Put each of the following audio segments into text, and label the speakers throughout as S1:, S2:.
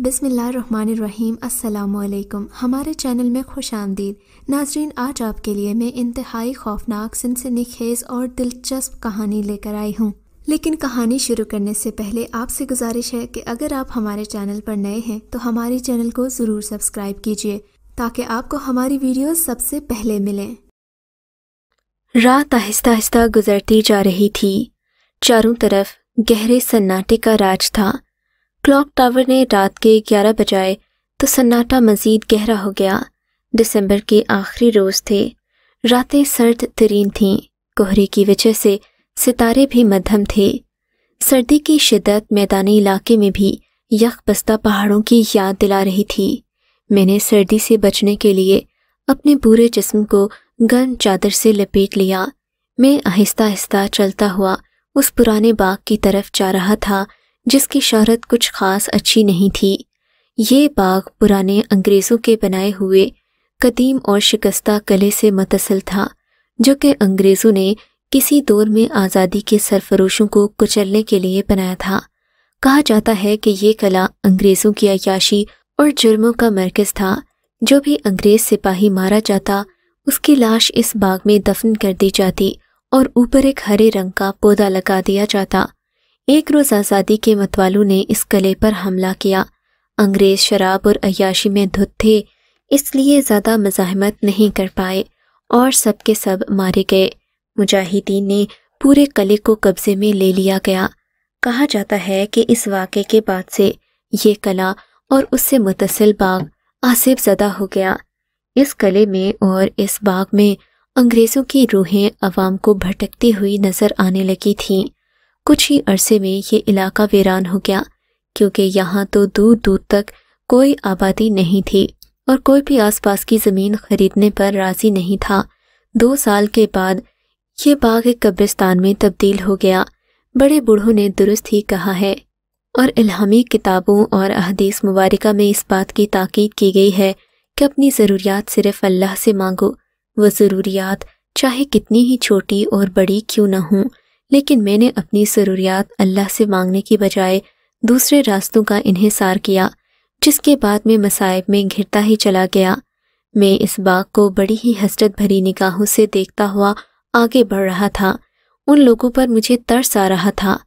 S1: बिसमीम् अल्लाम हमारे चैनल में खुश आमदीद नाजरीन आज आपके लिए मैं इंतहाई खौफनाक सिनसनी खेज़ और दिलचस्प कहानी लेकर आई हूँ लेकिन कहानी शुरू करने से पहले आपसे गुजारिश है कि अगर आप हमारे चैनल पर नए हैं तो हमारे चैनल को ज़रूर सब्सक्राइब कीजिए ताकि आपको हमारी वीडियो सबसे पहले मिलें रात आहिस्ता आहिस्ता गुजरती जा रही थी चारों तरफ गहरे सन्नाटे का राज था क्लॉक टावर ने रात के ग्यारह बजाए तो सन्नाटा मजीद गहरा हो गया दिसंबर के आखिरी रोज थे रातें सर्द तरीन थीं कोहरे की वजह से सितारे भी मध्यम थे सर्दी की शिदत मैदानी इलाके में भी यख बस्ता पहाड़ों की याद दिला रही थी मैंने सर्दी से बचने के लिए अपने पूरे जिस्म को गर्म चादर से लपेट लिया मैं आहिस्ता आहिस्ता चलता हुआ उस पुराने बाग की तरफ जा रहा था जिसकी शहरत कुछ खास अच्छी नहीं थी ये बाग पुराने अंग्रेज़ों के बनाए हुए कदीम और शिकस्ता कले से मतसल था जो कि अंग्रेज़ों ने किसी दौर में आज़ादी के सरफरोशों को कुचलने के लिए बनाया था कहा जाता है कि ये कला अंग्रेज़ों की अयाशी और जुर्मों का मरकज़ था जो भी अंग्रेज़ सिपाही मारा जाता उसकी लाश इस बाग में दफन कर दी जाती और ऊपर एक हरे रंग का पौधा लगा दिया जाता एक रोज़ आज़ादी के मतवालों ने इस किले पर हमला किया अंग्रेज़ शराब और अयाशी में धुत थे इसलिए ज़्यादा मज़ाहमत नहीं कर पाए और सब के सब मारे गए मुजाहिदीन ने पूरे कले को कब्ज़े में ले लिया गया कहा जाता है कि इस वाक़े के बाद से ये कला और उससे मुतसिल बाग आसिब ज़दा हो गया इस कले में और इस बाग में अंग्रेज़ों की रूहें आवाम को भटकती हुई नज़र आने लगी थीं कुछ ही अरसे में ये इलाका वीरान हो गया क्योंकि यहाँ तो दूर दूर तक कोई आबादी नहीं थी और कोई भी आसपास की ज़मीन खरीदने पर राज़ी नहीं था दो साल के बाद ये बाग एक कब्रिस्तान में तब्दील हो गया बड़े बूढ़ों ने दुरुस्त ही कहा है और इल्हामी किताबों और अहदीस मुबारक में इस बात की ताकीद की गई है कि अपनी ज़रूरियात सिर्फ अल्लाह से मांगो वो ज़रूरियात चाहे कितनी ही छोटी और बड़ी क्यों न हों लेकिन मैंने अपनी ज़रूरियात अल्लाह से मांगने की बजाय दूसरे रास्तों का इन्हिसार किया जिसके बाद मैं मसायब में घिरता ही चला गया मैं इस बाग को बड़ी ही हसरत भरी निगाहों से देखता हुआ आगे बढ़ रहा था उन लोगों पर मुझे तरस आ रहा था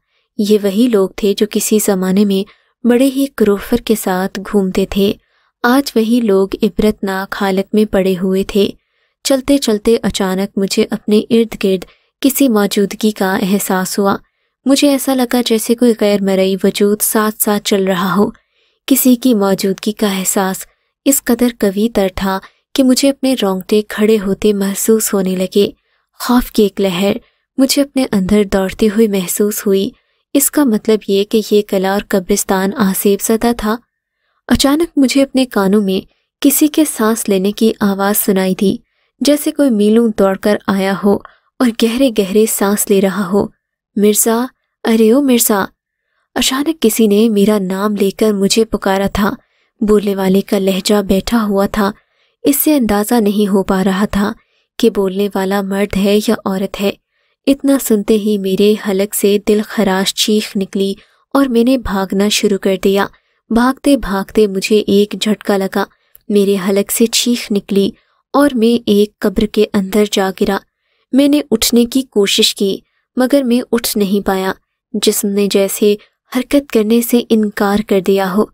S1: ये वही लोग थे जो किसी ज़माने में बड़े ही क्रोफर के साथ घूमते थे आज वही लोग इबरतनाक हालत में पड़े हुए थे चलते चलते अचानक मुझे अपने इर्द गिर्द किसी मौजूदगी का एहसास हुआ मुझे ऐसा लगा जैसे कोई गैर मरई वजूद साथ साथ चल रहा हो किसी की मौजूदगी का एहसास इस कदर कवी तर था कि मुझे अपने रोंगटे खड़े होते महसूस होने लगे खौफ की एक लहर मुझे अपने अंदर दौड़ती हुई महसूस हुई इसका मतलब ये कि ये कला और कब्रिस्तान आसेब सदा था अचानक मुझे अपने कानों में किसी के सांस लेने की आवाज़ सुनाई दी जैसे कोई मीलू दौड़कर आया हो और गहरे गहरे सांस ले रहा हो मिर्जा अरे ओ मिर्जा अचानक किसी ने मेरा नाम लेकर मुझे पुकारा था बोलने वाले का लहजा बैठा हुआ था इससे अंदाज़ा नहीं हो पा रहा था कि बोलने वाला मर्द है या औरत है इतना सुनते ही मेरे हलक से दिल खराश चीख निकली और मैंने भागना शुरू कर दिया भागते भागते मुझे एक झटका लगा मेरे हलक से चीख निकली और मैं एक कब्र के अंदर जा गिरा मैंने उठने की कोशिश की मगर मैं उठ नहीं पाया जिसम ने जैसे हरकत करने से इनकार कर दिया हो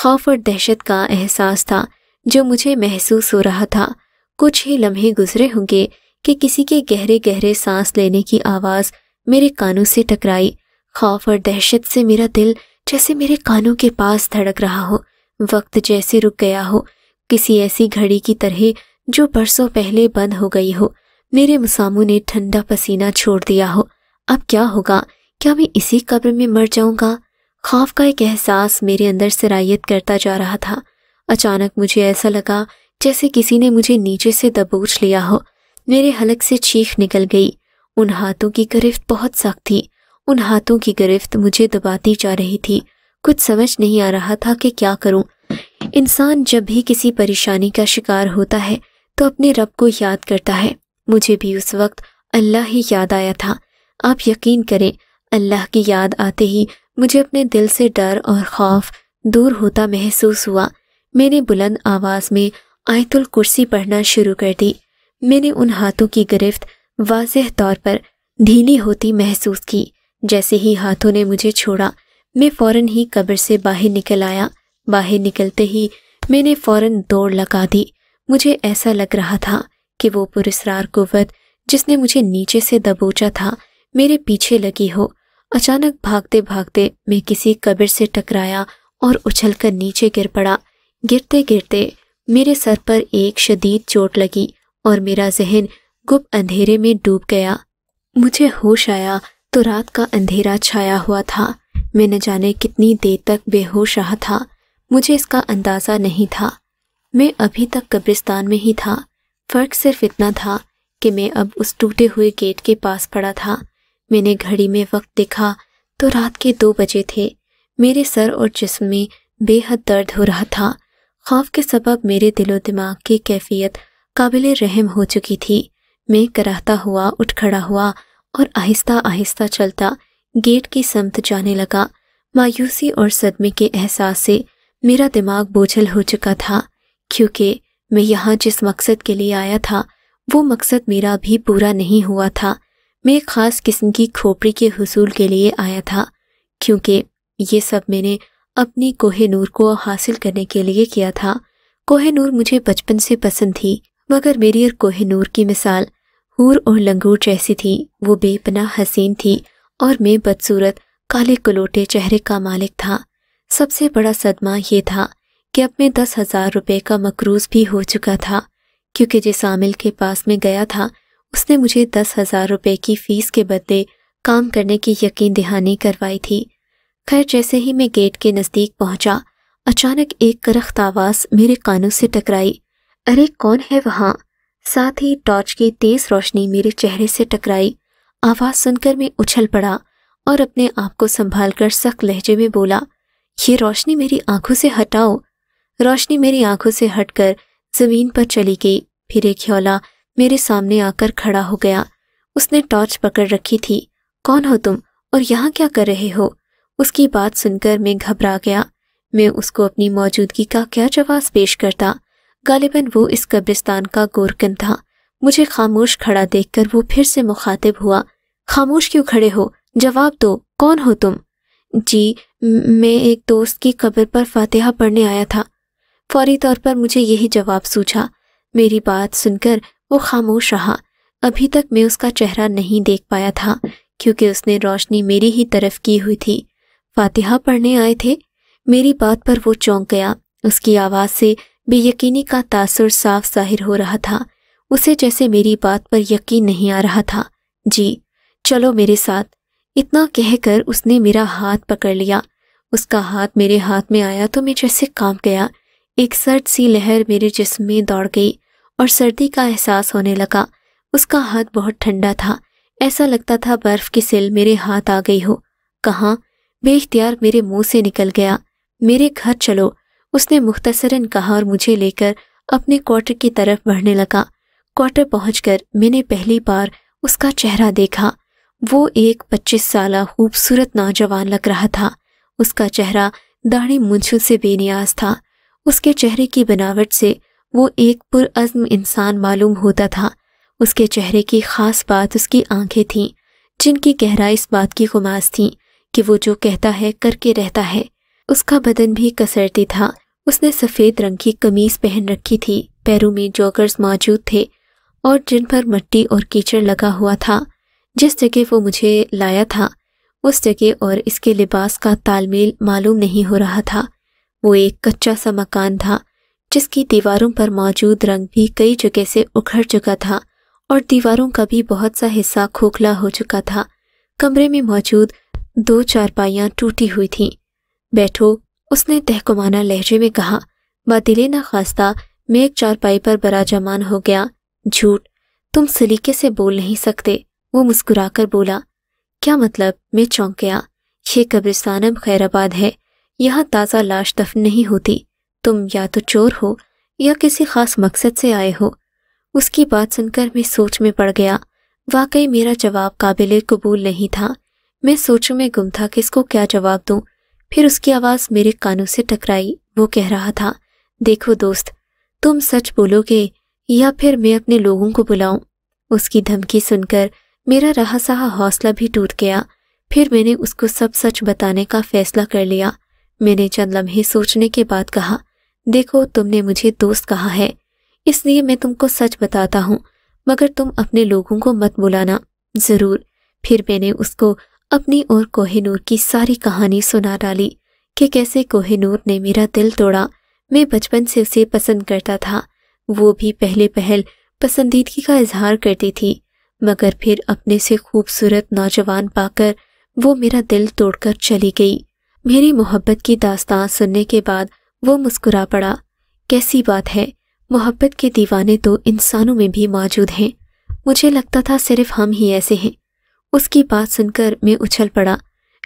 S1: खौफ और दहशत का एहसास था जो मुझे महसूस हो रहा था कुछ ही लम्हे गुजरे होंगे कि किसी के गहरे गहरे सांस लेने की आवाज़ मेरे कानों से टकराई खौफ और दहशत से मेरा दिल जैसे मेरे कानों के पास धड़क रहा हो वक्त जैसे रुक गया हो किसी ऐसी घड़ी की तरह जो बरसों पहले बंद हो गई हो मेरे मुसामू ने ठंडा पसीना छोड़ दिया हो अब क्या होगा क्या मैं इसी कब्र में मर जाऊंगा खौफ का एक एहसास मेरे अंदर सराहियत करता जा रहा था अचानक मुझे ऐसा लगा जैसे किसी ने मुझे नीचे से दबोच लिया हो मेरे हलक से चीख निकल गई उन हाथों की गिरफ्त बहुत सख्त थी उन हाथों की गिरफ्त मुझे दबाती जा रही थी कुछ समझ नहीं आ रहा था कि क्या करूं इंसान जब भी किसी परेशानी का शिकार होता है तो अपने रब को याद करता है मुझे भी उस वक्त अल्लाह ही याद आया था आप यकीन करें अल्लाह की याद आते ही मुझे अपने दिल से डर और खौफ दूर होता महसूस हुआ मैंने बुलंद आवाज़ में आयतुल कुर्सी पढ़ना शुरू कर दी मैंने उन हाथों की गिरफ्त वाजह तौर पर ढीली होती महसूस की जैसे ही हाथों ने मुझे छोड़ा मैं फ़ौरन ही कब्र से बाहर निकल आया बाहर निकलते ही मैंने फ़ौरन दौड़ लगा दी मुझे ऐसा लग रहा था कि वो पुरस्कार कुवत जिसने मुझे नीचे से दबोचा था मेरे पीछे लगी हो अचानक भागते भागते मैं किसी कब्र से टकराया और उछलकर नीचे गिर पड़ा गिरते गिरते मेरे सर पर एक शदीद चोट लगी और मेरा जहन गुप अंधेरे में डूब गया मुझे होश आया तो रात का अंधेरा छाया हुआ था मैं न जाने कितनी देर तक बेहोश रहा था मुझे इसका अंदाज़ा नहीं था मैं अभी तक कब्रिस्तान में ही था फर्क सिर्फ इतना था कि मैं अब उस टूटे हुए गेट के पास पड़ा था मैंने घड़ी में वक्त देखा तो रात के दो बजे थे मेरे सर और जिस्म में बेहद दर्द हो रहा था खौफ के सबब मेरे दिलो दिमाग की कैफियत काबिल रहम हो चुकी थी मैं कराहता हुआ उठ खड़ा हुआ और आहिस्ता आहिस्ता चलता गेट की समत जाने लगा मायूसी और सदमे के एहसास से मेरा दिमाग बोझल हो चुका था क्योंकि मैं यहाँ जिस मकसद के लिए आया था वो मकसद मेरा भी पूरा नहीं हुआ था मैं ख़ास किस्म की खोपड़ी के हसूल के लिए आया था क्योंकि ये सब मैंने अपनी कोह नूर को हासिल करने के लिए किया था कोह नूर मुझे बचपन से पसंद थी मगर मेरी और कोह नूर की मिसाल हूर और लंगूर जैसी थी वो बेपना हसीन थी और मैं बदसूरत काले कलोटे चेहरे का मालिक था सबसे बड़ा सदमा ये था कि अब में दस हजार रुपये का मकरूज भी हो चुका था क्योंकि जिस आमिल के पास में गया था उसने मुझे दस हजार रुपये की फीस के बदले काम करने की यकीन दहानी करवाई थी खैर जैसे ही मैं गेट के नज़दीक पहुंचा अचानक एक करख्त आवाज़ मेरे कानों से टकराई अरे कौन है वहाँ साथ ही टॉर्च की तेज़ रोशनी मेरे चेहरे से टकराई आवाज़ सुनकर मैं उछल पड़ा और अपने आप को संभाल कर सख्त लहजे में बोला ये रोशनी मेरी आंखों से हटाओ रोशनी मेरी आंखों से हटकर जमीन पर चली गई फिर एक ह्योला मेरे सामने आकर खड़ा हो गया उसने टॉर्च पकड़ रखी थी कौन हो तुम और यहाँ क्या कर रहे हो उसकी बात सुनकर मैं घबरा गया मैं उसको अपनी मौजूदगी का क्या जवाब पेश करता गालिबन वो इस कब्रिस्तान का गोरकन था मुझे खामोश खड़ा देखकर वो फिर से मुखातिब हुआ खामोश क्यों खड़े हो जवाब दो कौन हो तुम जी मैं एक दोस्त की कब्र पर फातिहा पढ़ने आया था फौरी तौर पर मुझे यही जवाब सूझा मेरी बात सुनकर वो खामोश रहा अभी तक मैं उसका चेहरा नहीं देख पाया था क्योंकि उसने रोशनी मेरी ही तरफ की हुई थी फातिहा पढ़ने आए थे मेरी बात पर वो चौंक गया उसकी आवाज़ से बेयकीनी का तासर साफ जाहिर हो रहा था उसे जैसे मेरी बात पर यकीन नहीं आ रहा था जी चलो मेरे साथ इतना कहकर उसने मेरा हाथ पकड़ लिया उसका हाथ मेरे हाथ में आया तो मैं जैसे कांप गया एक सर्द सी लहर मेरे जिस्म में दौड़ गई और सर्दी का एहसास होने लगा उसका हाथ बहुत ठंडा था ऐसा लगता था बर्फ की सिल मेरे हाथ आ गई हो कहा बेख्तियार मेरे मुंह से निकल गया मेरे घर चलो उसने मुख्तसरन कहा और मुझे लेकर अपने क्वार्टर की तरफ बढ़ने लगा क्वार्टर पहुंचकर मैंने पहली बार उसका चेहरा देखा वो एक पच्चीस साल खूबसूरत नौजवान लग रहा था उसका चेहरा दाढ़ी मुंछों से बेनियाज था उसके चेहरे की बनावट से वो एक पुरअज्म इंसान मालूम होता था उसके चेहरे की ख़ास बात उसकी आंखें थीं जिनकी गहराई इस बात की गुमास थी कि वो जो कहता है करके रहता है उसका बदन भी कसरती था उसने सफ़ेद रंग की कमीज़ पहन रखी थी पैरों में जॉगर्स मौजूद थे और जिन पर मट्टी और कीचड़ लगा हुआ था जिस जगह वो मुझे लाया था उस जगह और इसके लिबास का तालमेल मालूम नहीं हो रहा था वो एक कच्चा सा मकान था जिसकी दीवारों पर मौजूद रंग भी कई जगह से उखड़ चुका था और दीवारों का भी बहुत सा हिस्सा खोखला हो चुका था कमरे में मौजूद दो चारपाइयाँ टूटी हुई थीं बैठो उसने तहकुमाना लहजे में कहा बादिले ना खास्ता मैं एक चारपाई पर बराजमान हो गया झूठ तुम सलीके से बोल नहीं सकते वो मुस्कुराकर बोला क्या मतलब मैं चौंक गया ये कब्रिस्तान अब खैराबाद है यहाँ ताज़ा लाश दफन नहीं होती तुम या तो चोर हो या किसी खास मकसद से आए हो उसकी बात सुनकर मैं सोच में पड़ गया वाकई मेरा जवाब काबिल कबूल नहीं था मैं सोच में गुम था कि इसको क्या जवाब दूं फिर उसकी आवाज़ मेरे कानों से टकराई वो कह रहा था देखो दोस्त तुम सच बोलोगे या फिर मैं अपने लोगों को बुलाऊं उसकी धमकी सुनकर मेरा रहा सहा हौसला भी टूट गया फिर मैंने उसको सब सच बताने का फैसला कर लिया मैंने चंद लम्हे सोचने के बाद कहा देखो तुमने मुझे दोस्त कहा है इसलिए मैं तुमको सच बताता हूँ मगर तुम अपने लोगों को मत बुलाना जरूर फिर मैंने उसको अपनी और कोहिनूर की सारी कहानी सुना डाली कि कैसे कोहिनूर ने मेरा दिल तोड़ा मैं बचपन से उसे पसंद करता था वो भी पहले पहल पसंदीदगी का इजहार करती थी मगर फिर अपने से खूबसूरत नौजवान पाकर वो मेरा दिल तोड़कर चली गई मेरी मोहब्बत की दास्तान सुनने के बाद वो मुस्कुरा पड़ा कैसी बात है मोहब्बत के दीवाने तो इंसानों में भी मौजूद हैं मुझे लगता था सिर्फ हम ही ऐसे हैं उसकी बात सुनकर मैं उछल पड़ा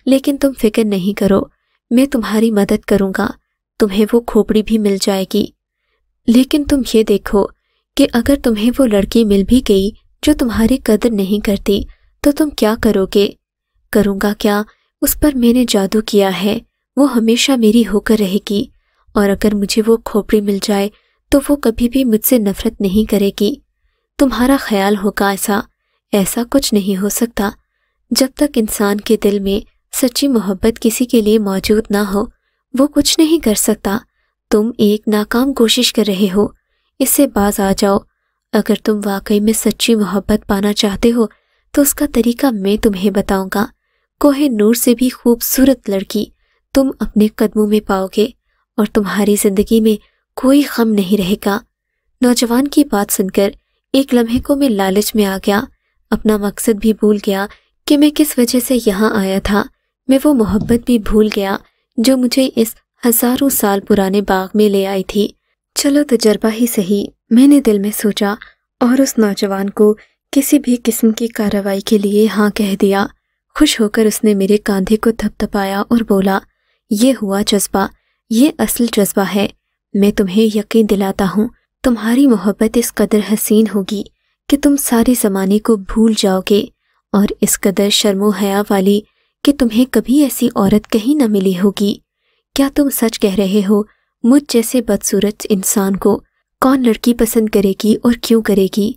S1: लेकिन तुम फिक्र नहीं करो मैं तुम्हारी मदद करूंगा तुम्हें वो खोपड़ी भी मिल जाएगी लेकिन तुम ये देखो कि अगर तुम्हें वो लड़की मिल भी गई जो तुम्हारी कदर नहीं करती तो तुम क्या करोगे करूँगा क्या उस पर मैंने जादू किया है वो हमेशा मेरी होकर रहेगी और अगर मुझे वो खोपड़ी मिल जाए तो वो कभी भी मुझसे नफरत नहीं करेगी तुम्हारा ख्याल होगा ऐसा ऐसा कुछ नहीं हो सकता जब तक इंसान के दिल में सच्ची मोहब्बत किसी के लिए मौजूद ना हो वो कुछ नहीं कर सकता तुम एक नाकाम कोशिश कर रहे हो इससे बाज आ जाओ अगर तुम वाकई में सच्ची मोहब्बत पाना चाहते हो तो उसका तरीका मैं तुम्हें बताऊंगा कोहे नूर से भी खूबसूरत लड़की तुम अपने कदमों में पाओगे और तुम्हारी जिंदगी में कोई गम नहीं रहेगा नौजवान की बात सुनकर एक लम्हे को मैं लालच में आ गया अपना मकसद भी भूल गया कि मैं किस वजह से यहाँ आया था मैं वो मोहब्बत भी भूल गया जो मुझे इस हजारों साल पुराने बाग में ले आई थी चलो तजर्बा ही सही मैंने दिल में सोचा और उस नौजवान को किसी भी किस्म की कार्रवाई के लिए हाँ कह दिया खुश होकर उसने मेरे कंधे को थपथपाया और बोला ये हुआ जज्बा ये असल जज्बा है मैं तुम्हें यकीन दिलाता हूँ तुम्हारी मोहब्बत इस कदर हसीन होगी कि तुम सारे ज़माने को भूल जाओगे और इस कदर शर्मो हया वाली कि तुम्हें कभी ऐसी औरत कहीं न मिली होगी क्या तुम सच कह रहे हो मुझ जैसे बदसूरत इंसान को कौन लड़की पसंद करेगी और क्यों करेगी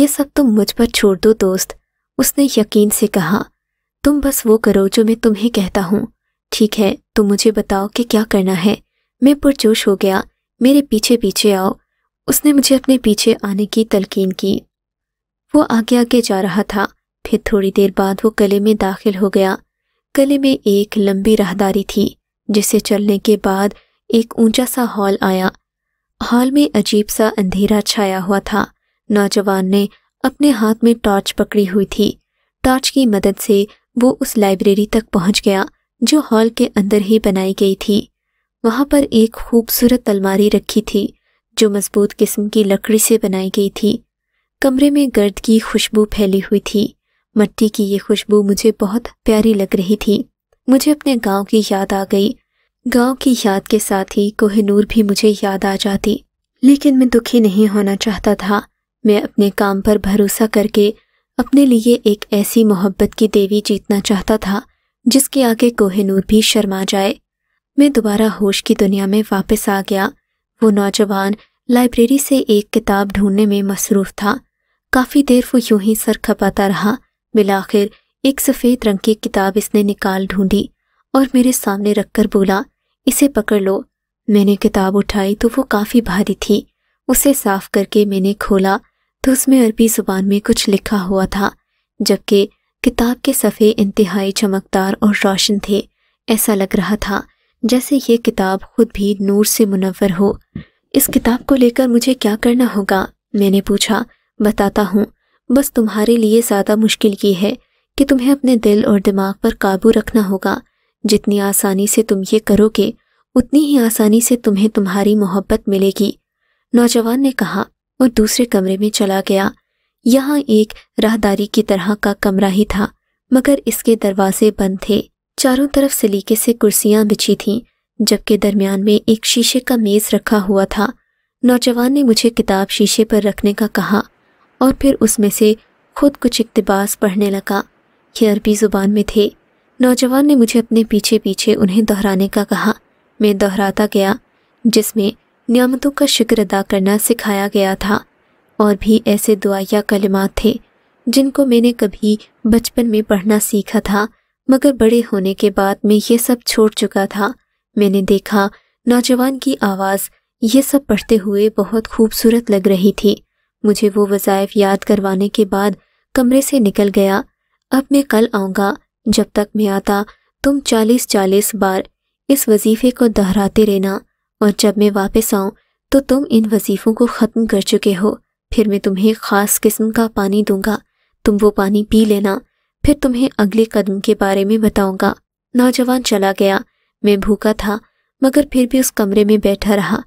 S1: ये सब तुम मुझ पर छोड़ दो दोस्त उसने यकीन से कहा तुम बस वो करो जो मैं तुम्हें कहता हूँ ठीक है तुम मुझे बताओ कि क्या करना है मैं पुरजोश हो गया मेरे पीछे पीछे आओ उसने मुझे अपने पीछे आने की तलकीन की वो आगे आगे जा रहा था फिर थोड़ी देर बाद वो गले में दाखिल हो गया गले में एक लंबी राहदारी थी जिसे चलने के बाद एक ऊंचा सा हॉल आया हॉल में अजीब सा अंधेरा छाया हुआ था नौजवान ने अपने हाथ में टॉर्च पकड़ी हुई थी टॉर्च की मदद से वो उस लाइब्रेरी तक पहुंच गया जो हॉल के अंदर ही बनाई गई थी वहां पर एक खूबसूरत अलमारी रखी थी जो मजबूत किस्म की लकड़ी से बनाई गई थी कमरे में गर्द की खुशबू फैली हुई थी मट्टी की ये खुशबू मुझे बहुत प्यारी लग रही थी मुझे अपने गांव की याद आ गई गांव की याद के साथ ही कोहनूर भी मुझे याद आ जाती लेकिन मैं दुखी नहीं होना चाहता था मैं अपने काम पर भरोसा करके अपने लिए एक ऐसी मोहब्बत की देवी जीतना चाहता था जिसके आगे कोहिनूर भी शर्मा जाए मैं दोबारा होश की दुनिया में वापस आ गया वो नौजवान लाइब्रेरी से एक किताब ढूंढने में मसरूफ था काफ़ी देर वो यूं ही सर खपाता रहा मिलाखिर एक सफ़ेद रंग की किताब इसने निकाल ढूंढी और मेरे सामने रखकर बोला इसे पकड़ लो मैंने किताब उठाई तो वो काफ़ी भारी थी उसे साफ करके मैंने खोला तो उसमें अरबी ज़ुबान में कुछ लिखा हुआ था जबकि किताब के सफ़े इंतहाई चमकदार और रोशन थे ऐसा लग रहा था जैसे ये किताब खुद भी नूर से मुनवर हो इस किताब को लेकर मुझे क्या करना होगा मैंने पूछा बताता हूँ बस तुम्हारे लिए ज़्यादा मुश्किल ये है कि तुम्हें अपने दिल और दिमाग पर काबू रखना होगा जितनी आसानी से तुम ये करोगे उतनी ही आसानी से तुम्हें तुम्हारी मोहब्बत मिलेगी नौजवान ने कहा और दूसरे कमरे में चला गया यहाँ एक राहदारी की तरह का कमरा ही था मगर इसके दरवाजे बंद थे चारों तरफ सलीके से कुर्सियां बिछी थीं जबकि दरमियान में एक शीशे का मेज़ रखा हुआ था नौजवान ने मुझे किताब शीशे पर रखने का कहा और फिर उसमें से खुद कुछ इकतबास पढ़ने लगा ये अरबी ज़ुबान में थे नौजवान ने मुझे अपने पीछे पीछे उन्हें दोहराने का कहा मैं दोहराता गया जिसमें नियामतों का शिक्र अदा करना सिखाया गया था और भी ऐसे दुआया कलिमात थे जिनको मैंने कभी बचपन में पढ़ना सीखा था मगर बड़े होने के बाद मैं ये सब छोड़ चुका था मैंने देखा नौजवान की आवाज़ ये सब पढ़ते हुए बहुत खूबसूरत लग रही थी मुझे वो वज़ायफ याद करवाने के बाद कमरे से निकल गया अब मैं कल आऊँगा जब तक मैं आता तुम चालीस चालीस बार इस वजीफे को दोहराते रहना और जब मैं वापस आऊं तो तुम इन वजीफों को ख़त्म कर चुके हो फिर मैं तुम्हें ख़ास किस्म का पानी दूंगा तुम वो पानी पी लेना फिर तुम्हें अगले कदम के बारे में बताऊंगा नौजवान चला गया मैं भूखा था मगर फिर भी उस कमरे में बैठा रहा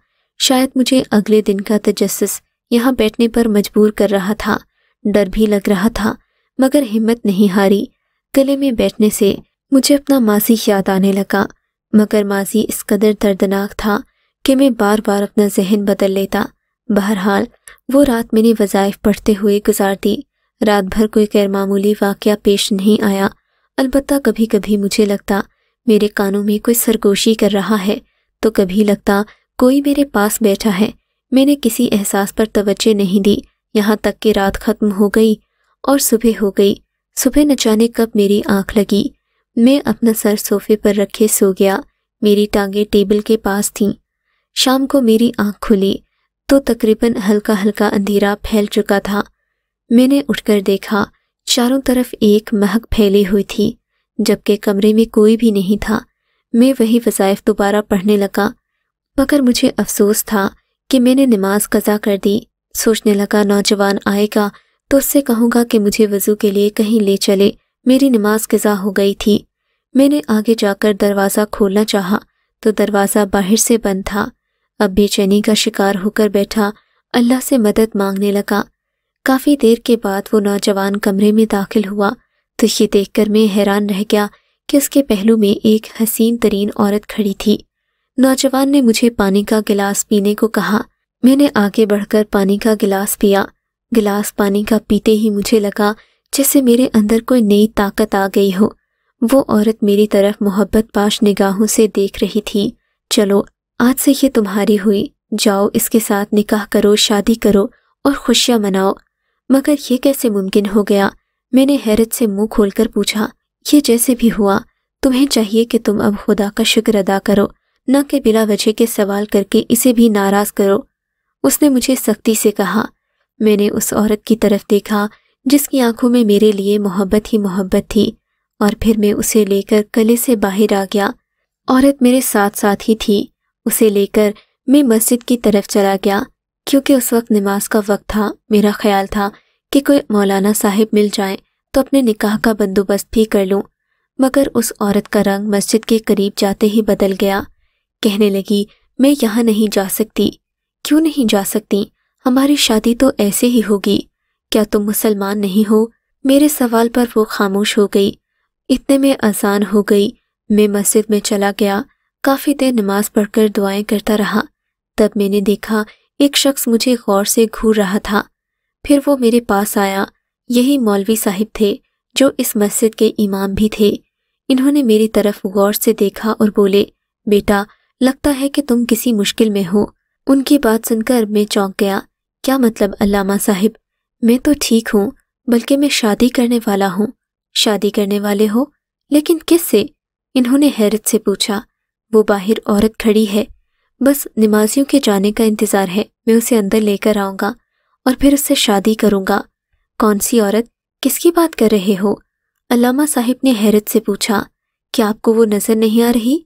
S1: शायद मुझे अगले दिन का तजस्स यहाँ बैठने पर मजबूर कर रहा था डर भी लग रहा था मगर हिम्मत नहीं हारी गले में बैठने से मुझे अपना माजी याद आने लगा मगर माजी इस कदर दर्दनाक था कि मैं बार बार अपना जहन बदल लेता बहरहाल वो रात मैंने वज़ाइफ पढ़ते हुए गुजार दी रात भर कोई मामूली वाक़ पेश नहीं आया अलबत् कभी कभी मुझे लगता मेरे कानों में कोई सरगोशी कर रहा है तो कभी लगता कोई मेरे पास बैठा है मैंने किसी एहसास पर तवज्जो नहीं दी यहाँ तक कि रात ख़त्म हो गई और सुबह हो गई सुबह न जाने कब मेरी आंख लगी मैं अपना सर सोफे पर रखे सो गया मेरी टांगे टेबल के पास थीं शाम को मेरी आंख खुली तो तकरीबन हल्का हल्का अंधेरा फैल चुका था मैंने उठकर देखा चारों तरफ एक महक फैली हुई थी जबकि कमरे में कोई भी नहीं था मैं वही वजायफ दोबारा पढ़ने लगा मगर मुझे अफसोस था कि मैंने नमाज कज़ा कर दी सोचने लगा नौजवान आएगा तो उससे कहूँगा कि मुझे वज़ू के लिए कहीं ले चले मेरी नमाज कज़ा हो गई थी मैंने आगे जाकर दरवाज़ा खोलना चाहा तो दरवाज़ा बाहर से बंद था अब बेचैनी का शिकार होकर बैठा अल्लाह से मदद मांगने लगा काफ़ी देर के बाद वो नौजवान कमरे में दाखिल हुआ तो ये देखकर मैं हैरान रह गया कि उसके पहलू में एक हसीन तरीन औरत खड़ी थी नौजवान ने मुझे पानी का गिलास पीने को कहा मैंने आगे बढ़कर पानी का गिलास पिया गिलास पानी का पीते ही मुझे लगा जैसे मेरे अंदर कोई नई ताकत आ गई हो वो औरत मेरी तरफ मोहब्बत पाश निगाहों से देख रही थी चलो आज से ये तुम्हारी हुई जाओ इसके साथ निकाह करो शादी करो और खुशियाँ मनाओ मगर ये कैसे मुमकिन हो गया मैंने हैरत से मुंह खोलकर पूछा ये जैसे भी हुआ तुम्हें चाहिए कि तुम अब खुदा का शुक्र अदा करो न कि बिला वजह के सवाल करके इसे भी नाराज करो उसने मुझे सख्ती से कहा मैंने उस औरत की तरफ देखा जिसकी आंखों में मेरे लिए मोहब्बत ही मोहब्बत थी और फिर मैं उसे लेकर कले से बाहर आ गया औरत मेरे साथ साथ ही थी उसे लेकर मैं मस्जिद की तरफ चला गया क्योंकि उस वक्त नमाज का वक्त था मेरा ख्याल था कि कोई मौलाना साहिब मिल जाए तो अपने निकाह का बंदोबस्त भी कर लूं मगर उस औरत का रंग मस्जिद के करीब जाते ही बदल गया कहने लगी मैं यहाँ नहीं जा सकती क्यों नहीं जा सकती हमारी शादी तो ऐसे ही होगी क्या तुम मुसलमान नहीं हो मेरे सवाल पर वो खामोश हो गई इतने में आसान हो गई मैं मस्जिद में चला गया काफ़ी देर नमाज पढ़कर दुआएं करता रहा तब मैंने देखा एक शख्स मुझे गौर से घूर रहा था फिर वो मेरे पास आया यही मौलवी साहिब थे जो इस मस्जिद के इमाम भी थे इन्होंने मेरी तरफ गौर से देखा और बोले बेटा लगता है कि तुम किसी मुश्किल में हो उनकी बात सुनकर मैं चौंक गया क्या मतलब अल्लामा साहिब मैं तो ठीक हूँ बल्कि मैं शादी करने वाला हूँ शादी करने वाले हो लेकिन किससे इन्होंने हैरत से पूछा वो बाहर औरत खड़ी है बस नमाजियों के जाने का इंतज़ार है मैं उसे अंदर लेकर आऊँगा और फिर उससे शादी करूँगा कौन सी औरत किसकी बात कर रहे हो अलामा साहिब ने हैरत से पूछा क्या आपको वो नज़र नहीं आ रही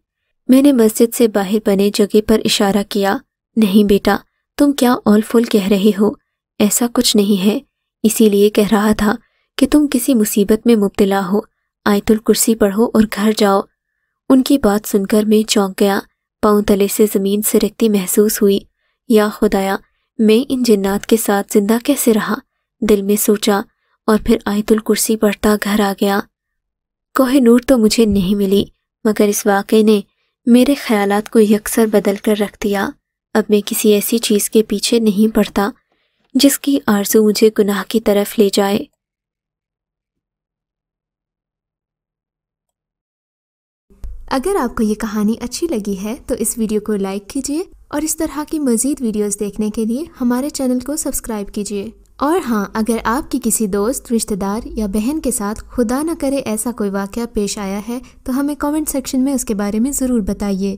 S1: मैंने मस्जिद से बाहर बने जगह पर इशारा किया नहीं बेटा तुम क्या ऑल फुल कह रहे हो ऐसा कुछ नहीं है इसीलिए कह रहा था कि तुम किसी मुसीबत में मुबतला हो आयतुल कुर्सी पढ़ो और घर जाओ उनकी बात सुनकर मैं चौंक गया पाँव तले से ज़मीन सरकती महसूस हुई या खुदाया मैं इन जन्नात के साथ जिंदा कैसे रहा दिल में सोचा और फिर आयतुल कुर्सी पढ़ता घर आ गया कोहे नूर तो मुझे नहीं मिली मगर इस वाक़े ने मेरे ख्याल को यकसर बदल कर रख दिया अब मैं किसी ऐसी चीज़ के पीछे नहीं पड़ता जिसकी आरजू मुझे गुनाह की तरफ ले जाए अगर आपको ये कहानी अच्छी लगी है तो इस वीडियो को लाइक कीजिए और इस तरह की मज़ीद वीडियोस देखने के लिए हमारे चैनल को सब्सक्राइब कीजिए और हाँ अगर आपकी किसी दोस्त रिश्तेदार या बहन के साथ खुदा न करे ऐसा कोई वाक़ पेश आया है तो हमें कमेंट सेक्शन में उसके बारे में ज़रूर बताइए